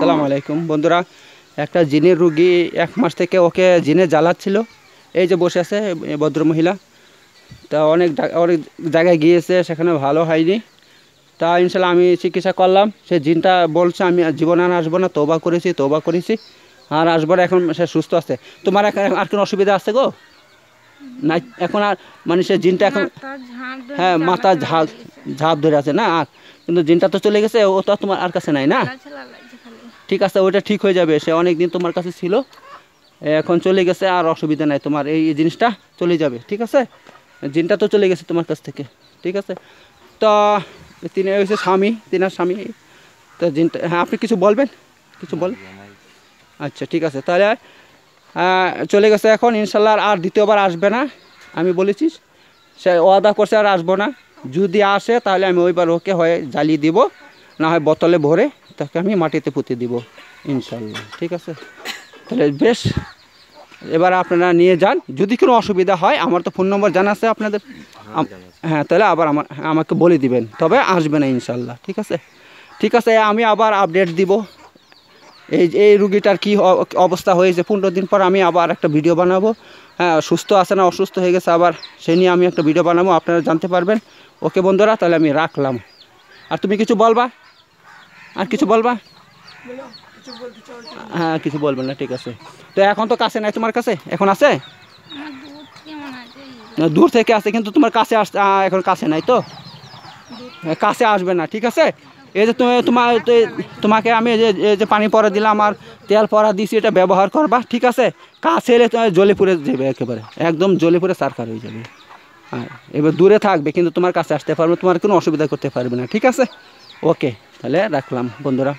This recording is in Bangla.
আসসালামু আলাইকুম বন্ধুরা একটা জিনের রুগী এক মাস থেকে ওকে জিনে জ্বালাচ্ছিল এই যে বসে আছে ভদ্রমহিলা তা অনেক অনেক জায়গায় গিয়েছে সেখানে ভালো হয়নি তা ইনশাল্লাহ আমি চিকিৎসা করলাম সে জিনটা বলছে আমি জীবন আর আসবো না তোবা করেছি তোবা করেছি আর আসবো না এখন সে সুস্থ আছে তোমার আর কোনো অসুবিধা আছে গো না এখন আর মানে সে জিনটা এখন হ্যাঁ মাথা ঝাঁপ ঝাঁপ ধরে আছে না কিন্তু জিনটা তো চলে গেছে ও তো তোমার আর কাছে নাই না ঠিক আছে ওইটা ঠিক হয়ে যাবে সে অনেক দিন তোমার কাছে ছিল এখন চলে গেছে আর অসুবিধা নাই তোমার এই জিনিসটা চলে যাবে ঠিক আছে জিনটা তো চলে গেছে তোমার কাছ থেকে ঠিক আছে তো তিনি হয়েছে স্বামী তিনার স্বামী তো জিনটা হ্যাঁ আপনি কিছু বলবেন কিছু বল আচ্ছা ঠিক আছে তাহলে চলে গেছে এখন ইনশাল্লাহ আর দ্বিতীয়বার আসবে না আমি বলেছি সে ওয়াদা করছে আর আসবো না যদি আসে তাহলে আমি ওইবার ওকে হয়ে জ্বালিয়ে দিব না হয় বোতলে ভরে তাকে আমি মাটিতে পুঁতে দিব ইনশাল্লাহ ঠিক আছে তাহলে বেশ এবার আপনারা নিয়ে যান যদি কোনো অসুবিধা হয় আমার তো ফোন নম্বর জানা আছে আপনাদের হ্যাঁ, হ্যাঁ তাহলে আবার আমার আমাকে বলে দিবেন তবে আসবে না ইনশাল্লাহ ঠিক আছে ঠিক আছে আমি আবার আপডেট দিব এই এই রুগীটার কী অবস্থা হয়েছে পনেরো দিন পর আমি আবার একটা ভিডিও বানাবো হ্যাঁ সুস্থ আছে না অসুস্থ হয়ে গেছে আবার সে নিয়ে আমি একটা ভিডিও বানাবো আপনারা জানতে পারবেন ওকে বন্ধুরা তাহলে আমি রাখলাম আর তুমি কিছু বলবা আর কিছু বলবা হ্যাঁ কিছু বলবেন না ঠিক আছে তো এখন তো কাছে নাই তোমার কাছে এখন আছে দূর থেকে আছে কিন্তু তোমার কাছে আস এখন কাছে নাই তো কাছে আসবে না ঠিক আছে এই যে তুমি তোমার তোমাকে আমি এই যে পানি পরা দিলাম আর তেল পরা দিছি এটা ব্যবহার করবা ঠিক আছে কাছে এলে তোমার জলে পুরে যাবে একেবারে একদম জলে পুড়ে সারকার হয়ে যাবে হ্যাঁ এবার দূরে থাকবে কিন্তু তোমার কাছে আসতে পারবে তোমার কোনো অসুবিধা করতে পারবে না ঠিক আছে ওকে তাহলে রাখলাম বন্ধুরা